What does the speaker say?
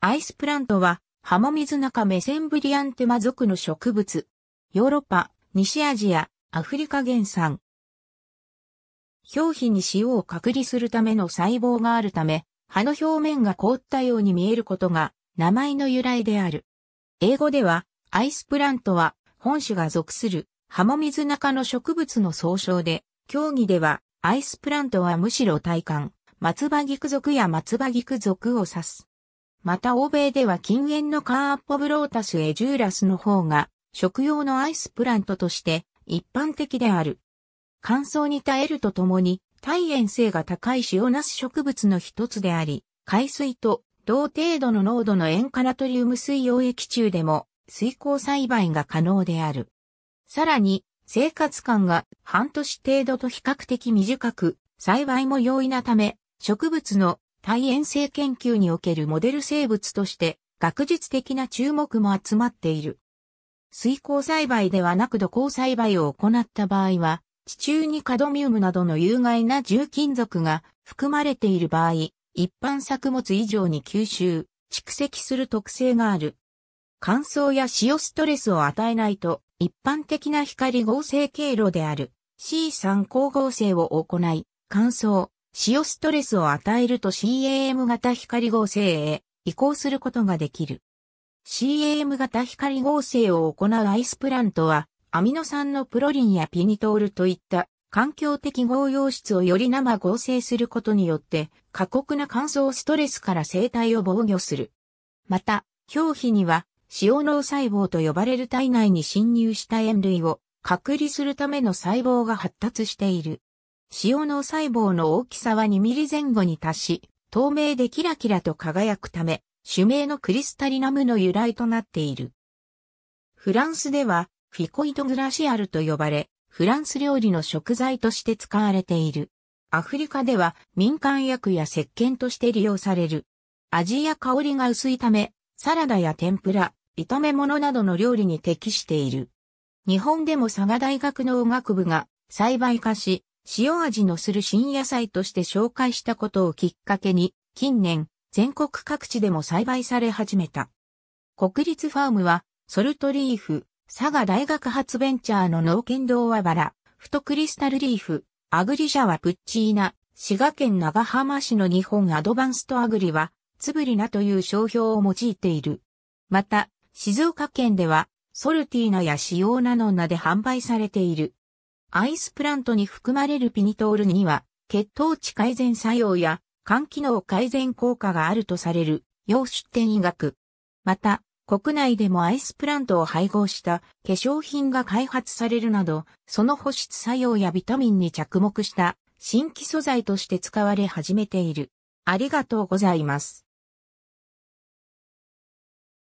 アイスプラントは、ハモミズナカメセンブリアンテマ属の植物。ヨーロッパ、西アジア、アフリカ原産。表皮に塩を隔離するための細胞があるため、葉の表面が凍ったように見えることが、名前の由来である。英語では、アイスプラントは、本種が属する、ハモミズナカの植物の総称で、競技では、アイスプラントはむしろ体幹、松葉菊属や松葉菊属を指す。また欧米では禁煙のカーアッポブロータスエジューラスの方が食用のアイスプラントとして一般的である。乾燥に耐えるとともに、耐塩性が高い塩なす植物の一つであり、海水と同程度の濃度の塩化ナトリウム水溶液中でも水耕栽培が可能である。さらに、生活感が半年程度と比較的短く、栽培も容易なため、植物の体炎性研究におけるモデル生物として学術的な注目も集まっている。水耕栽培ではなく土耕栽培を行った場合は、地中にカドミウムなどの有害な重金属が含まれている場合、一般作物以上に吸収、蓄積する特性がある。乾燥や塩ストレスを与えないと、一般的な光合成経路である C3 光合成を行い、乾燥、塩ストレスを与えると CAM 型光合成へ移行することができる。CAM 型光合成を行うアイスプラントは、アミノ酸のプロリンやピニトールといった環境的合用質をより生合成することによって、過酷な乾燥ストレスから生態を防御する。また、表皮には、塩脳細胞と呼ばれる体内に侵入した塩類を隔離するための細胞が発達している。塩の細胞の大きさは2ミリ前後に達し、透明でキラキラと輝くため、種名のクリスタリナムの由来となっている。フランスでは、フィコイトグラシアルと呼ばれ、フランス料理の食材として使われている。アフリカでは民間薬や石鹸として利用される。味や香りが薄いため、サラダや天ぷら、炒め物などの料理に適している。日本でも佐賀大学農学部が栽培化し、塩味のする新野菜として紹介したことをきっかけに、近年、全国各地でも栽培され始めた。国立ファームは、ソルトリーフ、佐賀大学発ベンチャーの農研堂和原、フトクリスタルリーフ、アグリジャワプッチーナ、滋賀県長浜市の日本アドバンストアグリは、つぶりなという商標を用いている。また、静岡県では、ソルティーナやシオーナノンナで販売されている。アイスプラントに含まれるピニトールには、血糖値改善作用や、肝機能改善効果があるとされる、洋出展医学。また、国内でもアイスプラントを配合した化粧品が開発されるなど、その保湿作用やビタミンに着目した新規素材として使われ始めている。ありがとうございます。